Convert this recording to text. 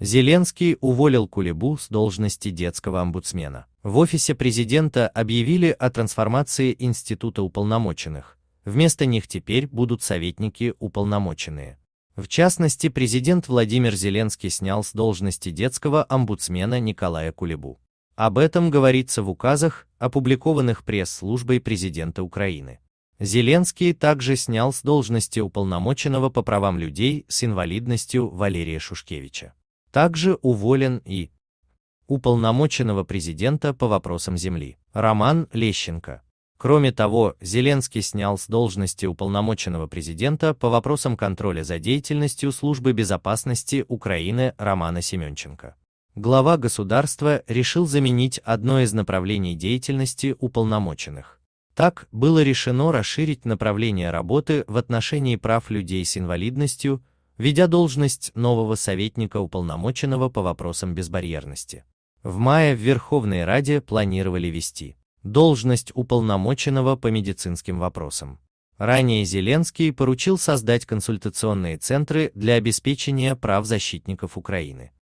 Зеленский уволил Кулебу с должности детского омбудсмена. В офисе президента объявили о трансформации Института уполномоченных. Вместо них теперь будут советники уполномоченные. В частности, президент Владимир Зеленский снял с должности детского омбудсмена Николая Кулебу. Об этом говорится в указах, опубликованных пресс-службой президента Украины. Зеленский также снял с должности уполномоченного по правам людей с инвалидностью Валерия Шушкевича. Также уволен и уполномоченного президента по вопросам земли Роман Лещенко. Кроме того, Зеленский снял с должности уполномоченного президента по вопросам контроля за деятельностью службы безопасности Украины Романа Семенченко. Глава государства решил заменить одно из направлений деятельности уполномоченных. Так, было решено расширить направление работы в отношении прав людей с инвалидностью, ведя должность нового советника уполномоченного по вопросам безбарьерности. В мае в Верховной Раде планировали вести должность уполномоченного по медицинским вопросам. Ранее Зеленский поручил создать консультационные центры для обеспечения прав защитников Украины.